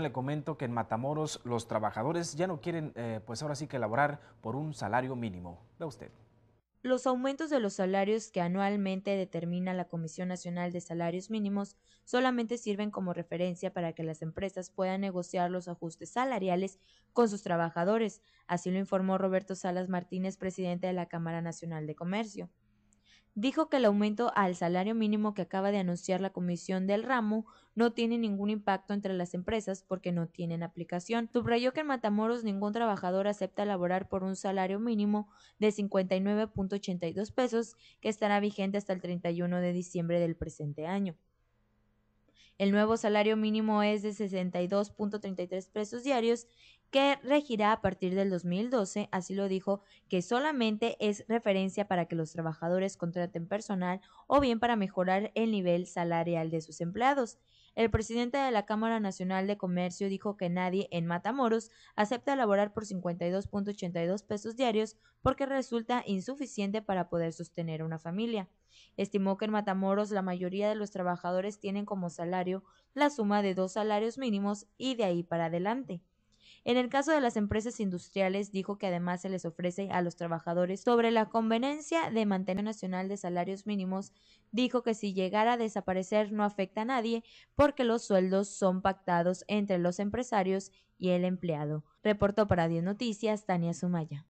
Le comento que en Matamoros los trabajadores ya no quieren, eh, pues ahora sí que elaborar por un salario mínimo. ¿Ve usted. Los aumentos de los salarios que anualmente determina la Comisión Nacional de Salarios Mínimos solamente sirven como referencia para que las empresas puedan negociar los ajustes salariales con sus trabajadores, así lo informó Roberto Salas Martínez, presidente de la Cámara Nacional de Comercio dijo que el aumento al salario mínimo que acaba de anunciar la comisión del ramo no tiene ningún impacto entre las empresas porque no tienen aplicación. Subrayó que en Matamoros ningún trabajador acepta laborar por un salario mínimo de 59.82 pesos que estará vigente hasta el 31 de diciembre del presente año. El nuevo salario mínimo es de 62.33 pesos diarios que regirá a partir del 2012, así lo dijo, que solamente es referencia para que los trabajadores contraten personal o bien para mejorar el nivel salarial de sus empleados. El presidente de la Cámara Nacional de Comercio dijo que nadie en Matamoros acepta laborar por 52.82 pesos diarios porque resulta insuficiente para poder sostener una familia. Estimó que en Matamoros la mayoría de los trabajadores tienen como salario la suma de dos salarios mínimos y de ahí para adelante. En el caso de las empresas industriales, dijo que además se les ofrece a los trabajadores sobre la conveniencia de mantenimiento nacional de salarios mínimos. Dijo que si llegara a desaparecer no afecta a nadie porque los sueldos son pactados entre los empresarios y el empleado. Reportó para Diez Noticias Tania Sumaya.